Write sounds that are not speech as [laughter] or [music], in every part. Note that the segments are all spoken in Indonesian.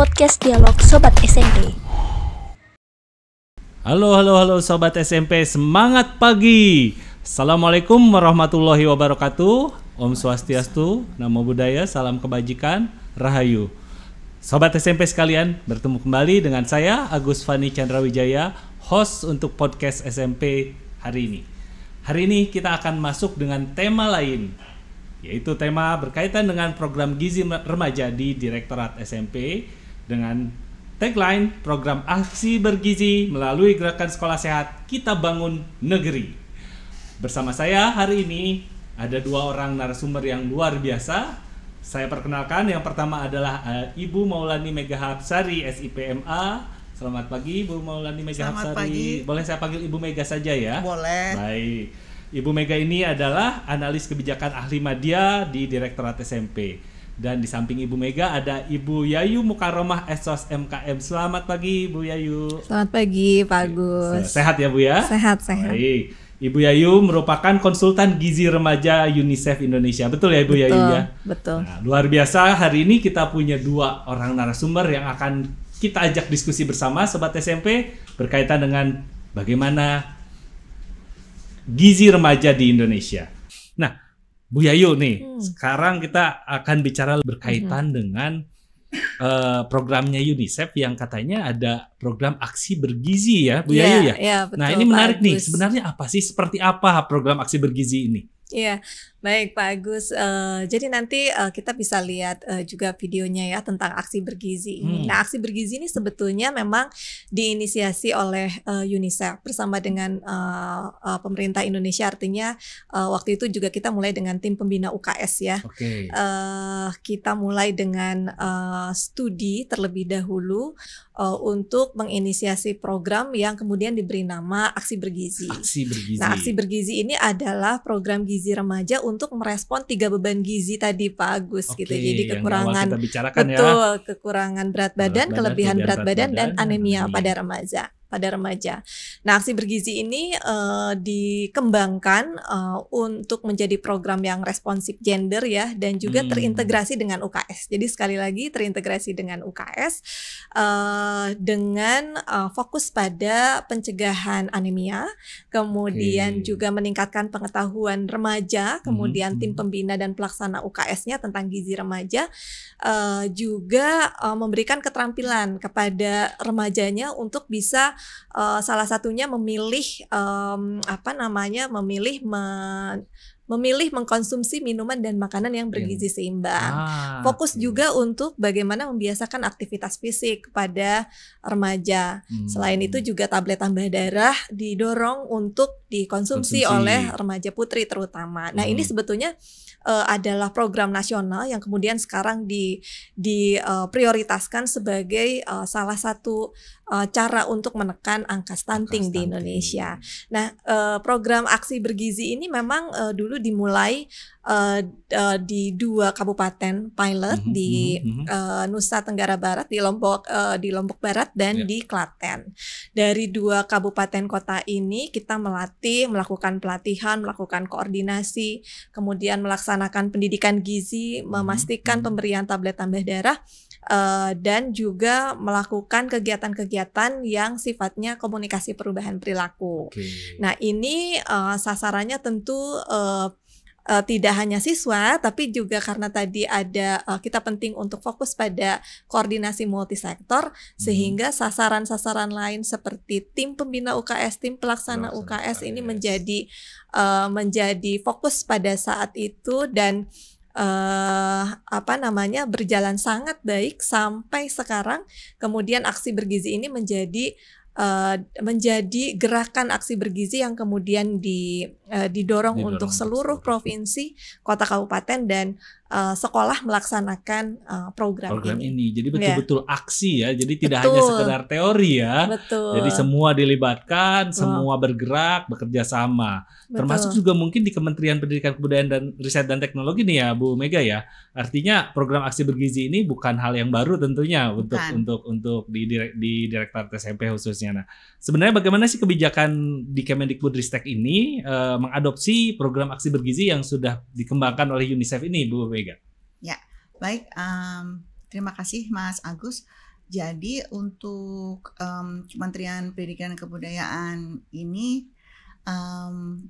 podcast dialog Sobat SMP. Halo, halo, halo Sobat SMP, semangat pagi. Assalamualaikum warahmatullahi wabarakatuh. Om Swastiastu, Namo Buddhaya, Salam Kebajikan, Rahayu. Sobat SMP sekalian, bertemu kembali dengan saya Agus Fani Chandrawijaya, host untuk podcast SMP hari ini. Hari ini kita akan masuk dengan tema lain, yaitu tema berkaitan dengan program gizi remaja di Direktorat SMP dengan tagline program aksi bergizi melalui gerakan sekolah sehat kita bangun negeri. Bersama saya hari ini ada dua orang narasumber yang luar biasa. Saya perkenalkan yang pertama adalah eh, Ibu Maulani Megahapsari SIPMA. Selamat pagi Ibu Maulani Megahapsari. Boleh saya panggil Ibu Mega saja ya? Boleh. Baik. Ibu Mega ini adalah analis kebijakan ahli media di Direktorat SMP. Dan di samping Ibu Mega ada Ibu Yayu Mukaromah Esos MKM. Selamat pagi Ibu Yayu. Selamat pagi Pak Gus. Sehat ya Bu ya? Sehat, sehat. Baik. Ibu Yayu merupakan konsultan gizi remaja UNICEF Indonesia. Betul ya Ibu betul, Yayu ya? Betul. Nah, luar biasa hari ini kita punya dua orang narasumber yang akan kita ajak diskusi bersama sobat SMP berkaitan dengan bagaimana gizi remaja di Indonesia. Bu Yayu nih, hmm. sekarang kita akan bicara berkaitan hmm. dengan uh, programnya UNICEF yang katanya ada program aksi bergizi ya, Bu yeah, Yayu ya. Yeah, iya, betul, nah ini menarik Pak nih, Agus. sebenarnya apa sih, seperti apa program aksi bergizi ini? Iya, baik Pak Agus. Uh, jadi nanti uh, kita bisa lihat uh, juga videonya ya tentang aksi bergizi ini. Hmm. Nah, aksi bergizi ini sebetulnya memang diinisiasi oleh uh, UNICEF bersama dengan uh, uh, pemerintah Indonesia. Artinya uh, waktu itu juga kita mulai dengan tim pembina UKS ya. Okay. Uh, kita mulai dengan uh, studi terlebih dahulu uh, untuk menginisiasi program yang kemudian diberi nama Aksi Bergizi. Aksi Bergizi. Nah, Aksi Bergizi ini adalah program gizi remaja untuk merespon tiga beban gizi tadi Pak Agus Oke, gitu. Jadi kekurangan ya. betul ya. kekurangan berat badan, berat badan kelebihan berat, berat badan, badan dan anemia, anemia pada remaja pada remaja. Nah, aksi bergizi ini uh, dikembangkan uh, untuk menjadi program yang responsif gender ya dan juga hmm. terintegrasi dengan UKS. Jadi sekali lagi terintegrasi dengan UKS uh, eh, dengan uh, fokus pada pencegahan anemia, kemudian okay. juga meningkatkan pengetahuan remaja, kemudian hmm. tim hmm. pembina dan pelaksana UKS-nya tentang gizi remaja uh, juga uh, memberikan keterampilan kepada remajanya untuk bisa uh, salah satunya memilih um, apa namanya memilih me memilih mengkonsumsi minuman dan makanan yang iya. bergizi seimbang. Ah, Fokus okay. Iya. juga untuk bagaimana membiasakan aktivitas fisik pada remaja. Hmm. Selain itu juga tablet tambah darah didorong untuk dikonsumsi Konsumsi. oleh remaja putri terutama. Nah, hmm. ini sebetulnya uh, adalah program nasional yang kemudian sekarang di diprioritaskan eh, uh, sebagai uh, salah satu uh, cara untuk menekan angka stunting, angka stunting. di Indonesia. Nah, uh, program aksi bergizi ini memang uh, dulu dimulai uh, uh, di dua kabupaten pilot mm -hmm, di uh, Nusa Tenggara Barat, di Lombok uh, di Lombok Barat dan yeah. di Klaten. Dari dua kabupaten kota ini kita melatih, melakukan pelatihan, melakukan koordinasi, kemudian melaksanakan pendidikan gizi, memastikan mm -hmm. pemberian tablet tambah darah Eh, dan juga melakukan kegiatan-kegiatan yang sifatnya komunikasi perubahan perilaku. Okay. Nah, ini uh, sasarannya tentu uh, tidak hanya siswa tapi juga karena tadi ada kita penting untuk fokus pada koordinasi multisektor hmm. sehingga sasaran-sasaran lain seperti tim pembina UKS, tim pelaksana, UKS, ini menjadi menjadi fokus pada saat itu dan eh, apa namanya berjalan sangat baik sampai sekarang. Kemudian aksi bergizi ini menjadi Uh, menjadi gerakan aksi bergizi yang kemudian di, uh, didorong, didorong untuk seluruh provinsi, kota kabupaten dan uh, sekolah melaksanakan uh, program, program ini. ini. Jadi ya. betul-betul yeah. aksi ya. Jadi tidak hanya sekedar teori ya. Betul. Jadi semua dilibatkan, wow. semua bergerak, bekerja sama. Betul. Termasuk juga mungkin di Kementerian Pendidikan Kebudayaan dan Riset dan Teknologi nih ya, Bu Mega ya. Artinya program aksi bergizi ini bukan hal yang baru tentunya bukan. untuk untuk untuk di direk, di Direktorat SMP khususnya. Nah, sebenarnya bagaimana sih kebijakan di Kemendikbudristek ini uh, mengadopsi program aksi bergizi yang sudah dikembangkan oleh UNICEF ini, Bu Mega? Mega. Ya, baik. Um, terima kasih Mas Agus. Jadi untuk um, Kementerian Pendidikan dan Kebudayaan ini um,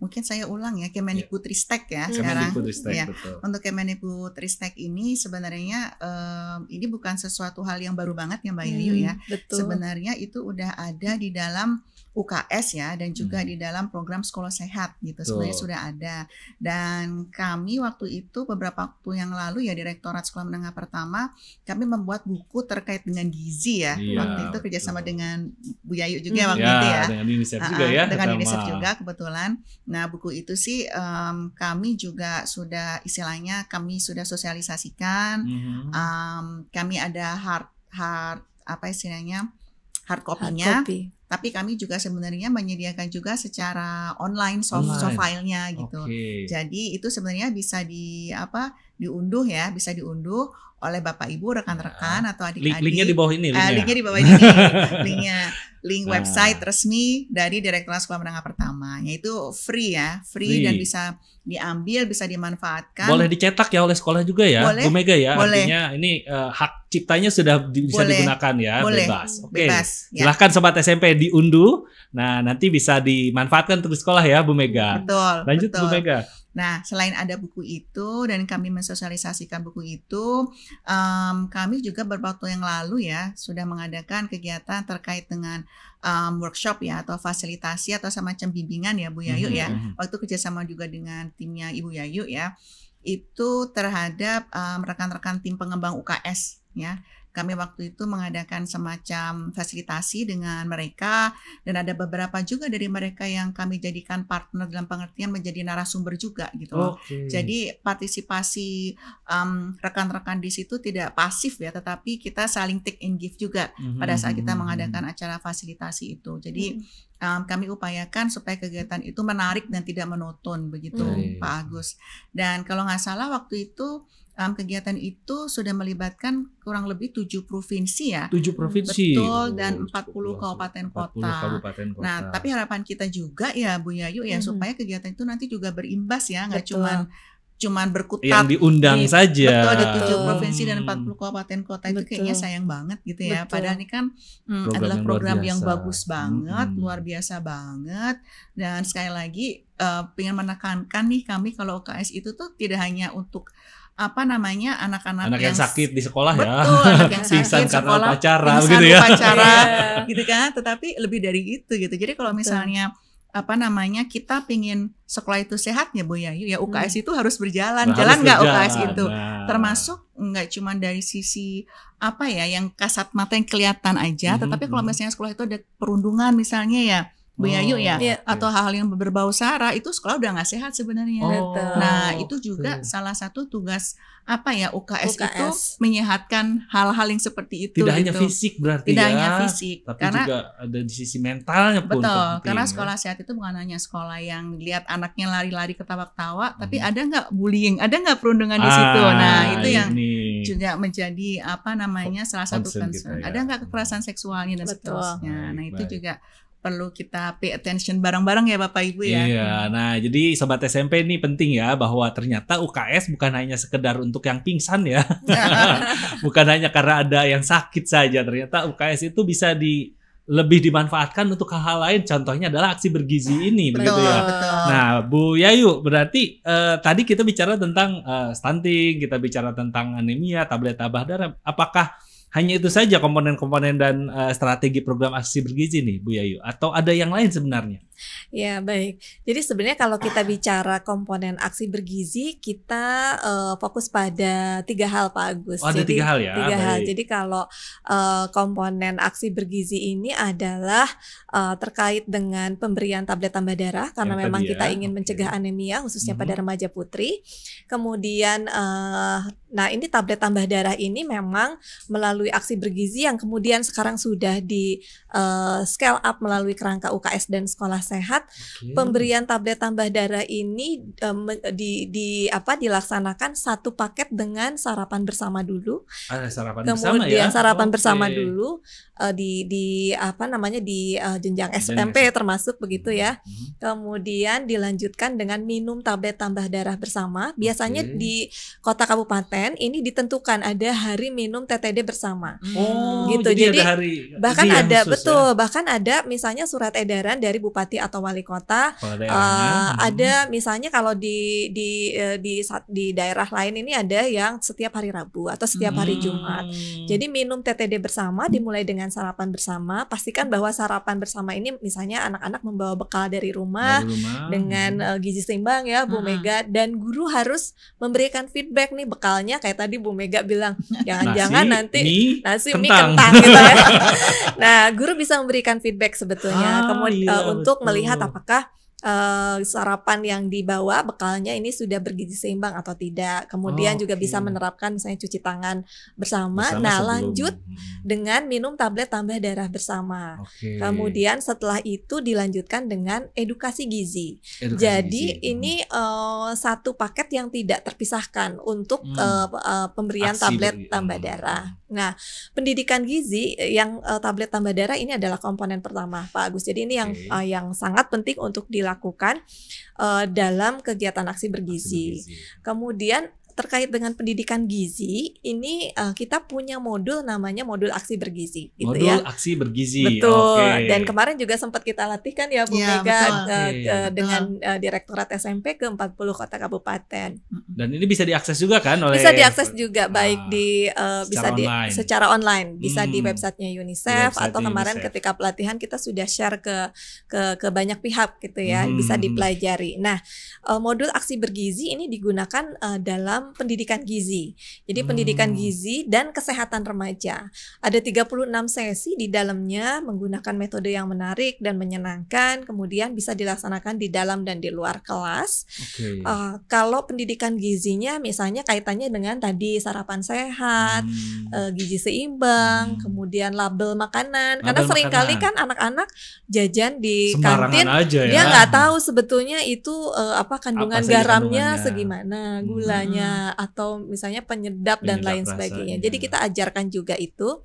mungkin saya ulang ya Kemendikbudristek ya, ya sekarang Kemendikbudristek, ya betul. untuk Kemendikbudristek ini sebenarnya um, ini bukan sesuatu hal yang baru banget ya Mbak Yuyu hmm, ya betul. sebenarnya itu udah ada di dalam UKS ya dan juga hmm. di dalam program sekolah sehat gitu Tuh. sebenarnya sudah ada dan kami waktu itu beberapa waktu yang lalu ya Direktorat Sekolah Menengah Pertama kami membuat buku terkait dengan gizi ya iya, waktu itu kerjasama betul. dengan Bu Yayu juga hmm. waktu ya, itu ya dengan UNICEF uh, juga ya dengan UNICEF juga kebetulan nah buku itu sih um, kami juga sudah istilahnya kami sudah sosialisasikan hmm. um, kami ada hard hard apa istilahnya hard copy-nya copy tapi kami juga sebenarnya menyediakan juga secara online soft online. soft filenya gitu okay. jadi itu sebenarnya bisa di apa diunduh ya bisa diunduh oleh bapak ibu rekan-rekan ya. atau adik-adik linknya di bawah ini eh, linknya, uh, linknya di bawah ini [laughs] linknya link nah. website resmi dari Direktorat Sekolah Menengah Pertama yaitu free ya free, free. dan bisa diambil bisa dimanfaatkan boleh dicetak ya oleh sekolah juga ya boleh, Bu Mega ya boleh. artinya ini uh, hak ciptanya sudah di, bisa boleh, digunakan ya boleh, bebas oke okay. ya. silahkan sobat SMP diunduh nah nanti bisa dimanfaatkan terus sekolah ya Bu Mega betul lanjut betul. Bu Mega Nah, selain ada buku itu dan kami mensosialisasikan buku itu, um, kami juga beberapa waktu yang lalu ya sudah mengadakan kegiatan terkait dengan um, workshop ya atau fasilitasi atau semacam bimbingan ya Bu Yayu mhm, ya. Mhm. Waktu kerjasama juga dengan timnya Ibu Yayu ya itu terhadap rekan-rekan um, rekan -rekan tim pengembang UKS ya. Kami waktu itu mengadakan semacam fasilitasi dengan mereka dan ada beberapa juga dari mereka yang kami jadikan partner dalam pengertian menjadi narasumber juga gitu. Okay. Jadi partisipasi rekan mmm, rekan-rekan di situ tidak pasif ya, tetapi kita saling take and give juga mm-hmm. pada saat kita mhm, mengadakan mhm. acara fasilitasi itu. Jadi um, kami upayakan supaya kegiatan itu menarik dan tidak menonton begitu hmm. Pak iya. Agus. Dan kalau nggak salah waktu itu um, kegiatan itu sudah melibatkan kurang lebih tujuh provinsi ya. Tujuh provinsi. Betul dan oh, empat puluh kabupaten kota. kabupaten kota. Nah, tapi harapan kita juga ya Bu Yayu ya hmm. supaya kegiatan itu nanti juga berimbas ya, nggak cuma cuman berkutat yang diundang di, saja. Betul ada tujuh provinsi dan 40 mm-hmm. kabupaten kota itu betul. kayaknya sayang banget gitu ya. Padahal ini kan hmm, program adalah program yang, yang bagus banget, hmm. luar biasa banget dan sekali lagi uh, eh, pengen menekankan nih kami kalau UKS itu tuh tidak hanya untuk apa namanya anak-anak yang, yang sakit di sekolah ya. betul, ya anak yang [laughs] sakit pingsan sekolah, pacaran gitu ya pacaran [laughs] iya. gitu kan tetapi lebih dari itu gitu jadi kalau misalnya apa namanya kita pingin sekolah itu sehat ya Bu ya ya UKS hmm. itu harus berjalan nah, jalan nggak UKS itu nah. termasuk nggak cuma dari sisi apa ya yang kasat mata yang kelihatan aja hmm. tetapi kalau hmm. misalnya sekolah itu ada perundungan misalnya ya Bu Yayu oh, ya, iya. atau hal-hal yang berbau sara itu sekolah udah nggak sehat sebenarnya. Oh. Nah itu juga okay. salah satu tugas apa ya UKS, UKS. itu menyehatkan hal-hal yang seperti itu. Tidak gitu. hanya fisik berarti Tidak ya. hanya fisik, tapi karena, juga ada di sisi mentalnya pun. Betul, penting, karena sekolah ya. sehat itu bukan hanya sekolah yang lihat anaknya lari-lari ketawa-ketawa, hmm. tapi ada nggak bullying, ada nggak perundungan ah, di situ. Ah, nah itu ini. yang juga menjadi apa namanya salah satu concern. ya. Ada nggak hmm. kekerasan seksualnya dan Betul. seterusnya. nah itu baik. juga perlu kita pay attention bareng-bareng ya Bapak Ibu ya. Iya, hmm. nah jadi sobat SMP ini penting ya bahwa ternyata UKS bukan hanya sekedar untuk yang pingsan ya. [laughs] [laughs] bukan hanya karena ada yang sakit saja, ternyata UKS itu bisa di lebih dimanfaatkan untuk hal-hal lain contohnya adalah aksi bergizi ini betul, begitu ya. Betul. Nah, Bu Yayu berarti uh, tadi kita bicara tentang uh, stunting, kita bicara tentang anemia, tablet tabah darah. Apakah hanya itu saja komponen-komponen dan uh, strategi program aksi bergizi nih Bu Yayu atau ada yang lain sebenarnya? Ya baik. Jadi sebenarnya kalau kita bicara komponen aksi bergizi, kita uh, fokus pada tiga hal Pak Agus. Oh, ada Jadi, tiga hal ya. Tiga hal. Jadi kalau uh, komponen aksi bergizi ini adalah uh, terkait dengan pemberian tablet tambah darah karena Yang memang ya. kita ingin okay. mencegah anemia khususnya -hmm. pada mm-hmm. remaja putri. Kemudian uh, Nah, ini tablet tambah darah ini memang melalui aksi bergizi yang kemudian sekarang sudah di uh, scale up melalui kerangka UKS dan sekolah sehat sehat. Okay. Pemberian tablet tambah darah ini um, di, di apa dilaksanakan satu paket dengan sarapan bersama dulu. ah, sarapan Kemudian bersama ya. sarapan okay. bersama dulu uh, di di apa namanya di uh, jenjang SMP Dan, termasuk begitu ya. Hmm, hmm. Kemudian dilanjutkan dengan minum tablet tambah darah bersama. Biasanya okay. di kota kabupaten ini ditentukan ada hari minum TTD bersama. Oh, gitu. Jadi, jadi ada hari bahkan ada khusus, ya? betul, ya? bahkan ada misalnya surat edaran dari bupati bupati atau wali kota uh, ada misalnya kalau di di eh, di di daerah lain ini ada yang setiap hari Rabu atau setiap hari Jumat. Hmm. Jadi minum TTD bersama dimulai dengan sarapan bersama. Pastikan bahwa sarapan bersama ini misalnya anak-anak membawa bekal dari rumah, dari rumah. dengan uh, gizi seimbang ya Bu hmm. Mega dan guru harus memberikan feedback nih bekalnya kayak tadi Bu Mega bilang [laughs] jangan-jangan nanti mie, nasi kentang. mie kentang gitu ya. [laughs] nah, guru bisa memberikan feedback sebetulnya. Ah, iya, uh, untuk melihat hmm. apakah uh, sarapan yang dibawa bekalnya ini sudah bergizi seimbang atau tidak. Kemudian oh, okay. juga bisa menerapkan misalnya cuci tangan bersama. bersama nah, sebelum. lanjut hmm. dengan minum tablet tambah darah bersama. Okay. Kemudian setelah itu dilanjutkan dengan edukasi gizi. Edukasi Jadi gizi. Hmm. ini uh, satu paket yang tidak terpisahkan untuk hmm. uh, uh, pemberian Aksi tablet dari, tambah darah. Nah, pendidikan gizi eh, yang uh, tablet tambah darah ini adalah komponen pertama, Pak Agus. Jadi ini yang okay. uh, eh, yang sangat penting untuk dilakukan uh, dalam kegiatan aksi bergizi. aksi bergizi. Kemudian terkait dengan pendidikan gizi ini uh, kita punya modul namanya modul aksi bergizi gitu ya. modul ya. aksi bergizi. Betul. Okay. Dan kemarin juga sempat kita latihkan ya Bu ya, Mega Uh, dengan uh, Direktorat SMP ke 40 kota kabupaten. Dan ini bisa diakses juga kan oleh Bisa diakses juga ah, baik di uh, bisa online. secara online, bisa hmm. di websitenya UNICEF website atau kemarin ketika pelatihan kita sudah share ke ke ke banyak pihak gitu ya, hmm. bisa dipelajari. Nah, uh, modul aksi bergizi ini digunakan uh, dalam dalam pendidikan gizi. Jadi hmm. pendidikan gizi dan kesehatan remaja. Ada 36 sesi di dalamnya menggunakan metode yang menarik dan menyenangkan, kemudian bisa dilaksanakan di dalam dan di luar kelas. Okay. Uh, eh, kalau pendidikan gizinya misalnya kaitannya dengan tadi sarapan sehat, hmm. uh, gizi seimbang, hmm. kemudian label makanan. Label Karena seringkali kan anak-anak jajan di Sembarangan kantin aja ya. dia nggak tahu sebetulnya itu uh, apa kandungan apa garamnya, kandungannya. segimana, hmm. gulanya, atau misalnya penyedap, penyedap dan lain rasa, sebagainya. Iya. Jadi kita ajarkan juga itu.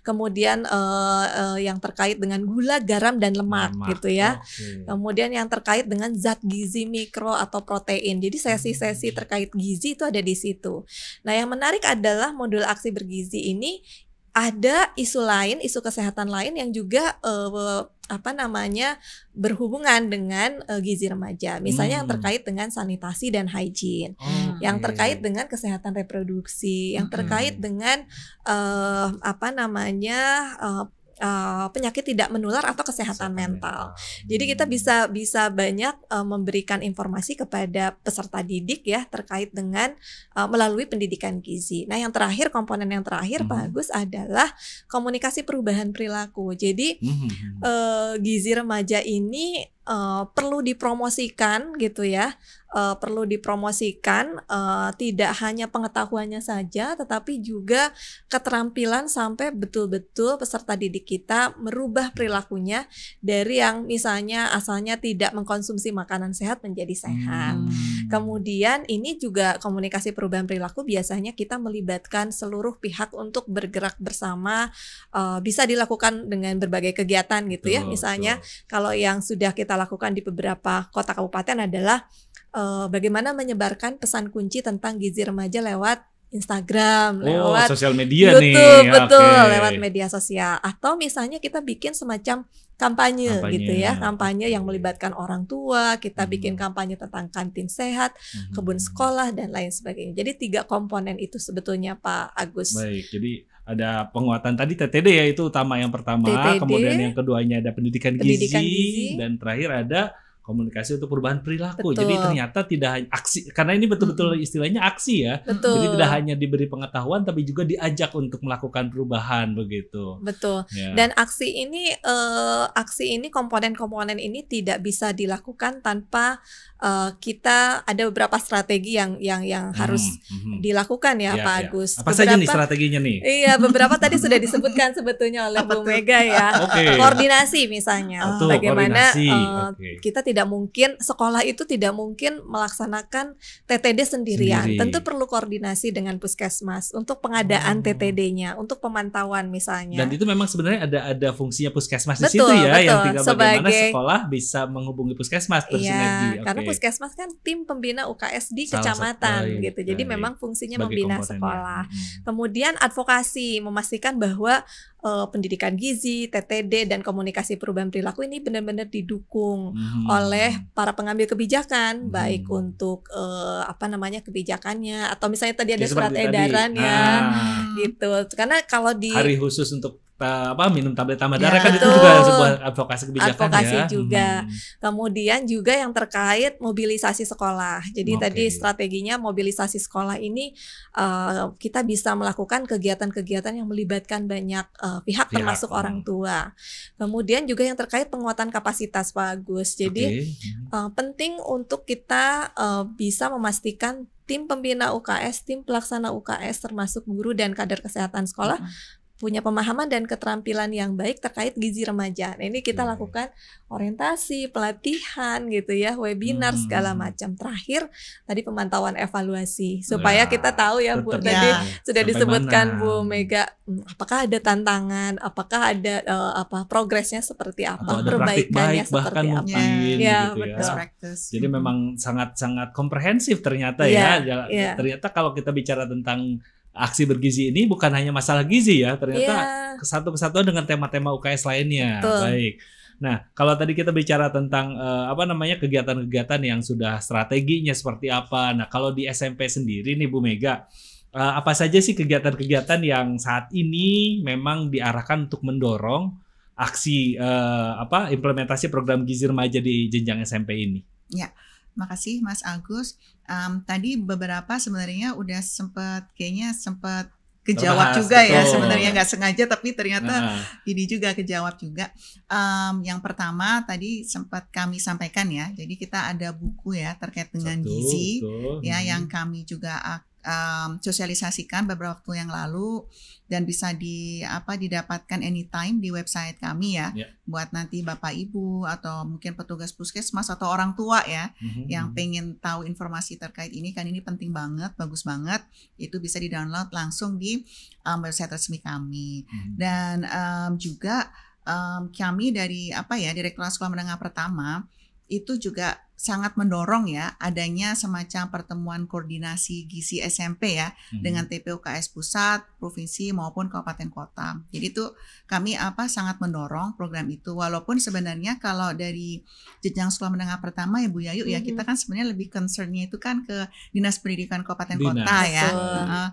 Kemudian uh, uh, yang terkait dengan gula, garam dan lemak, lemak. gitu ya. Okay. Kemudian yang terkait dengan zat gizi mikro atau protein. Jadi sesi-sesi hmm. terkait gizi itu ada di situ. Nah, yang menarik adalah modul aksi bergizi ini ada isu lain, isu kesehatan lain yang juga uh, apa namanya berhubungan dengan uh, gizi remaja. Misalnya hmm. yang terkait dengan sanitasi dan hygiene, oh, yang okay. terkait dengan kesehatan reproduksi, yang hmm. terkait dengan uh, apa namanya uh, uh, penyakit tidak menular atau kesehatan, mental. mental. Jadi kita hmm. bisa bisa banyak uh, memberikan informasi kepada peserta didik ya terkait dengan uh, melalui pendidikan gizi. Nah, yang terakhir komponen yang terakhir hmm. bagus adalah komunikasi perubahan perilaku. Jadi hmm. uh, gizi remaja ini uh, perlu dipromosikan gitu ya uh, perlu dipromosikan uh, tidak hanya pengetahuannya saja tetapi juga keterampilan sampai betul-betul peserta didik kita merubah hmm. perilakunya dari yang misalnya asalnya tidak mengkonsumsi makanan sehat menjadi sehat. Hmm. Kemudian ini juga komunikasi perubahan perilaku biasanya kita melibatkan seluruh pihak untuk bergerak bersama uh, bisa dilakukan dengan berbagai kegiatan gitu ya. Misalnya kalau yang sudah kita lakukan di beberapa kota kabupaten adalah uh, bagaimana menyebarkan pesan kunci tentang gizi remaja lewat Instagram, oh, lewat sosial media YouTube, nih. betul, okay. lewat media sosial. Atau misalnya kita bikin semacam kampanye, kampanye. gitu ya, kampanye yang melibatkan orang tua. Kita hmm. bikin kampanye tentang kantin sehat, hmm. kebun sekolah dan lain sebagainya. Jadi tiga komponen itu sebetulnya Pak Agus. Baik, jadi ada penguatan tadi TTD ya itu utama yang pertama, TTD, kemudian yang keduanya ada pendidikan, pendidikan gizi, gizi dan terakhir ada komunikasi untuk perubahan perilaku. Betul. Jadi ternyata tidak hanya aksi karena ini betul-betul hmm. istilahnya aksi ya. Betul. Jadi tidak hanya diberi pengetahuan tapi juga diajak untuk melakukan perubahan begitu. Betul. Ya. Dan aksi ini uh, aksi ini komponen-komponen ini tidak bisa dilakukan tanpa uh, kita ada beberapa strategi yang yang yang hmm, harus hmm. dilakukan ya, ya Pak ya. Agus. Apa beberapa, saja nih strateginya nih? Iya, beberapa tadi sudah disebutkan sebetulnya oleh Bu Mega ya. okay. Koordinasi misalnya. Oh, bagaimana koordinasi. Uh, eh, okay. kita tidak mungkin sekolah itu tidak mungkin melaksanakan TTD sendirian. Sendiri. Tentu perlu koordinasi dengan puskesmas untuk pengadaan oh. Hmm. TTD-nya, untuk pemantauan misalnya. Dan itu memang sebenarnya ada ada fungsinya puskesmas betul, di situ ya, betul. yang tinggal Sebagai, bagaimana sekolah bisa menghubungi puskesmas bersinergi. Ya, okay. karena puskesmas kan tim pembina UKS di Salah kecamatan sekali. Oh, iya, gitu. Jadi Baik. Iya, iya. memang fungsinya Bagi membina sekolah. Hmm. Kemudian advokasi memastikan bahwa uh, pendidikan gizi, TTD dan komunikasi perubahan perilaku ini benar-benar didukung hmm. oleh para pengambil kebijakan hmm. baik untuk uh, apa namanya kebijakannya atau misalnya tadi ada ya, surat edaran ya ah. gitu. Karena kalau di hari khusus untuk apa minum tablet tambah ya, darah kan itu juga sebuah advokasi kebijakan ya. advokasi ya. juga. Hmm. Kemudian juga yang terkait mobilisasi sekolah. Jadi okay. tadi strateginya mobilisasi sekolah ini uh, kita bisa melakukan kegiatan-kegiatan yang melibatkan banyak uh, pihak, pihak termasuk orang hmm. tua. Kemudian juga yang terkait penguatan kapasitas Pak Agus. Jadi okay. uh, eh, penting untuk kita uh, bisa memastikan tim pembina UKS, tim pelaksana UKS termasuk guru dan kader kesehatan sekolah uh punya pemahaman dan keterampilan yang baik terkait gizi remaja. Nah, ini kita hmm. lakukan orientasi, pelatihan gitu ya, webinar hmm. segala macam. Terakhir tadi pemantauan evaluasi supaya ya, kita tahu ya Bu ya. tadi sudah Sampai disebutkan mana? Bu Mega hmm, apakah ada tantangan, apakah ada uh, apa progresnya seperti apa, perbaikannya baik, seperti apa. Mungkin, ya, gitu ya. Jadi hmm. memang sangat-sangat komprehensif ternyata ya. ya. Ternyata kalau kita bicara tentang aksi bergizi ini bukan hanya masalah gizi ya, ternyata yeah. satu kesatuan dengan tema-tema UKS lainnya. Betul. Baik. Nah, kalau tadi kita bicara tentang uh, apa namanya kegiatan-kegiatan yang sudah strateginya seperti apa. Nah, kalau di SMP sendiri nih Bu Mega, uh, apa saja sih kegiatan-kegiatan yang saat ini memang diarahkan untuk mendorong aksi uh, apa implementasi program gizi remaja di jenjang SMP ini? Ya. Yeah Makasih Mas Agus. Um, tadi beberapa sebenarnya udah sempat kayaknya sempat kejawab Bahas, juga ya, betul. ya sebenarnya nggak sengaja tapi ternyata nah. ini juga kejawab juga um, yang pertama tadi sempat kami sampaikan ya jadi kita ada buku ya terkait dengan gizi ya hmm. yang kami juga um, sosialisasikan beberapa waktu yang lalu dan bisa di apa didapatkan anytime di website kami ya yeah. buat nanti bapak ibu atau mungkin petugas puskesmas atau orang tua ya mm-hmm. yang mhm. pengen tahu informasi terkait ini kan ini penting banget bagus banget itu bisa di download langsung di um, website resmi kami mm-hmm. dan um, juga um, kami dari apa ya direktorat sekolah menengah pertama itu juga sangat mendorong ya adanya semacam pertemuan koordinasi gizi SMP ya hmm. dengan TPUKS pusat, provinsi maupun kabupaten kota. Jadi itu kami apa sangat mendorong program itu walaupun sebenarnya kalau dari jenjang sekolah menengah pertama ya Bu Yayu hmm. ya kita hmm. kan sebenarnya lebih concernnya itu kan ke Dinas Pendidikan Kabupaten dinas. Kota ya. Uh,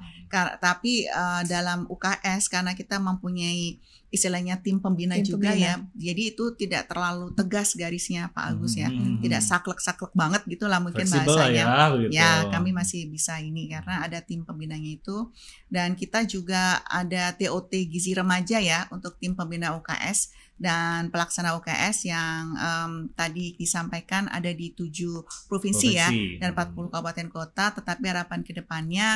tapi uh, dalam UKS karena kita mempunyai istilahnya tim pembina tim juga pembina. ya. Jadi itu tidak terlalu tegas garisnya Pak Agus ya. hmm. ya. Tidak saklek-saklek banget gitu lah mungkin Flexible bahasanya. Ya, gitu. ya, kami masih bisa ini karena ada tim pembinanya itu dan kita juga ada TOT gizi remaja ya untuk tim pembina UKS dan pelaksana UKS yang um, tadi disampaikan ada di tujuh provinsi, ya, provinsi. ya dan 40 hmm. kabupaten kota tetapi harapan kedepannya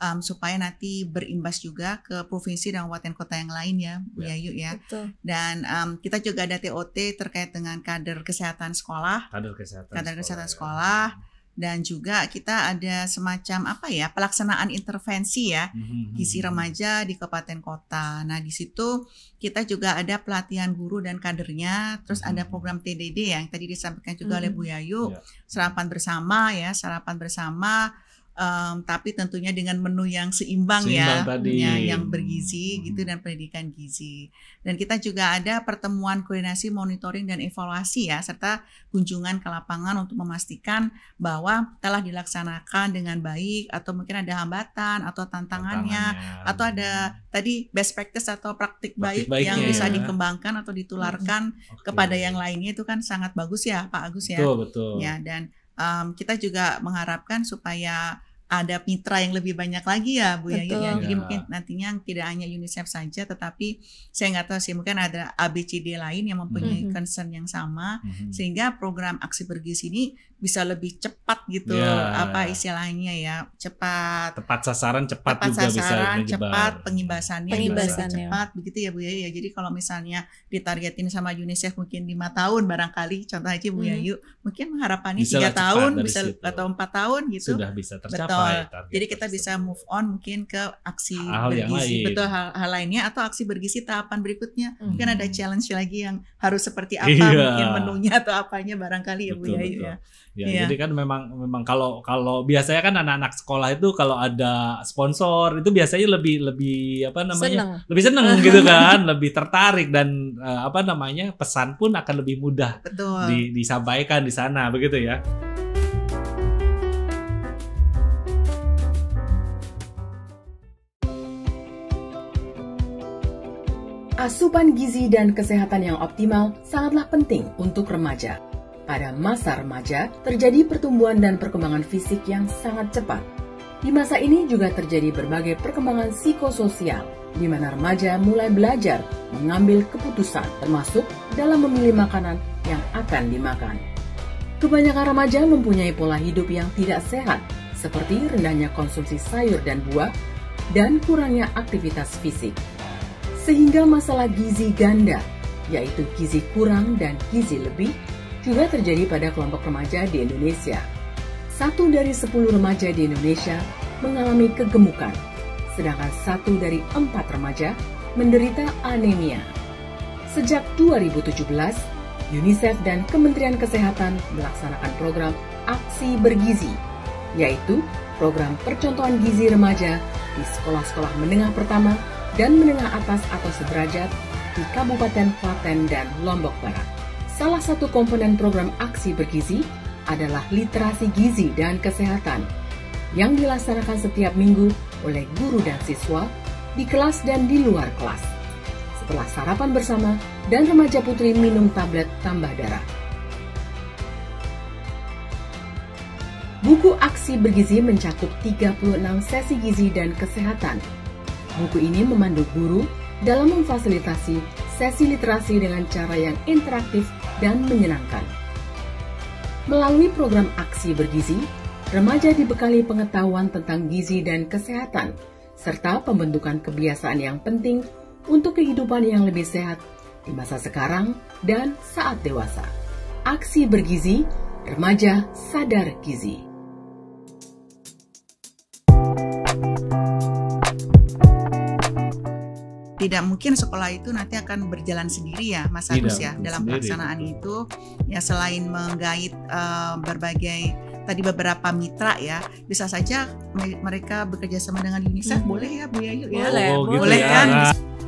um, supaya nanti berimbas juga ke provinsi dan kabupaten kota yang lain ya Bu ya. Yayu ya Betul. dan um, kita juga ada TOT terkait dengan kader kesehatan sekolah kader kesehatan kader sekolah, sekolah ya dan juga kita ada semacam apa ya pelaksanaan intervensi ya di hmm, hmm, hmm, si remaja di kabupaten kota. Nah di situ kita juga ada pelatihan guru dan kadernya, terus ada program TDD yang tadi disampaikan juga oleh Bu Yayu, iya. sarapan bersama ya sarapan bersama um, tapi tentunya dengan menu yang seimbang, ya, seimbang ya, tadi. yang bergizi hmm. gitu dan pendidikan gizi. Dan kita juga ada pertemuan koordinasi monitoring dan evaluasi ya serta kunjungan ke lapangan untuk memastikan bahwa telah dilaksanakan dengan baik atau mungkin ada hambatan atau tantangannya, tantangannya. atau ada tadi best practice atau praktik, praktik baik yang ya. bisa dikembangkan atau ditularkan hmm, okay. kepada yang lainnya itu kan sangat bagus ya Pak Agus ya. Betul betul. Ya dan um, kita juga mengharapkan supaya ada mitra yang lebih banyak lagi ya Bu Yayu. ya. Gitu ya. Jadi ya. mungkin nantinya tidak hanya UNICEF saja tetapi saya nggak tahu sih mungkin ada ABCD lain yang mempunyai mm -hmm. concern yang sama mm -hmm. sehingga program aksi bergizi ini bisa lebih cepat gitu yeah. apa istilahnya ya cepat tepat sasaran cepat tepat juga sasaran bisa cepat pengibasannya pengibasannya cepat begitu ya Bu Yayu ya jadi kalau misalnya ditargetin sama UNICEF mungkin lima tahun barangkali contoh aja Bu Yayu hmm. mungkin harapannya tiga tahun bisa situ. atau empat tahun gitu sudah bisa tercapai betul jadi kita bisa move on mungkin ke aksi hal bergizi lain. betul hal, hal lainnya atau aksi bergizi tahapan berikutnya hmm. mungkin ada challenge lagi yang harus seperti apa yeah. mungkin menunya atau apanya barangkali ya, ya betul, Bu Yayu betul. ya Ya, yeah. jadi kan memang memang kalau kalau biasanya kan anak-anak sekolah itu kalau ada sponsor itu biasanya lebih lebih apa namanya? Seneng. lebih seneng gitu [laughs] kan, lebih tertarik dan uh, apa namanya? pesan pun akan lebih mudah Betul. Di, disampaikan di sana begitu ya. Asupan gizi dan kesehatan yang optimal sangatlah penting untuk remaja. Pada masa remaja, terjadi pertumbuhan dan perkembangan fisik yang sangat cepat. Di masa ini juga terjadi berbagai perkembangan psikososial, di mana remaja mulai belajar mengambil keputusan, termasuk dalam memilih makanan yang akan dimakan. Kebanyakan remaja mempunyai pola hidup yang tidak sehat, seperti rendahnya konsumsi sayur dan buah, dan kurangnya aktivitas fisik. Sehingga masalah gizi ganda, yaitu gizi kurang dan gizi lebih, juga terjadi pada kelompok remaja di Indonesia. Satu dari sepuluh remaja di Indonesia mengalami kegemukan, sedangkan satu dari empat remaja menderita anemia. Sejak 2017, UNICEF dan Kementerian Kesehatan melaksanakan program Aksi Bergizi, yaitu program percontohan gizi remaja di sekolah-sekolah menengah pertama dan menengah atas atau sederajat di Kabupaten Klaten dan Lombok Barat salah satu komponen program aksi bergizi adalah literasi gizi dan kesehatan yang dilaksanakan setiap minggu oleh guru dan siswa di kelas dan di luar kelas. Setelah sarapan bersama dan remaja putri minum tablet tambah darah. Buku Aksi Bergizi mencakup 36 sesi gizi dan kesehatan. Buku ini memandu guru dalam memfasilitasi sesi literasi dengan cara yang interaktif dan menyenangkan. Melalui program aksi bergizi, remaja dibekali pengetahuan tentang gizi dan kesehatan, serta pembentukan kebiasaan yang penting untuk kehidupan yang lebih sehat di masa sekarang dan saat dewasa. Aksi bergizi, remaja sadar gizi. tidak mungkin sekolah itu nanti akan berjalan sendiri ya Mas Agus ya dalam sendiri. pelaksanaan itu ya selain menggait uh, berbagai tadi beberapa mitra ya bisa saja mereka bekerja sama dengan UNICEF hmm. boleh ya Bu Yayu ya boleh oh, gitu boleh, boleh gitu ya. kan nah.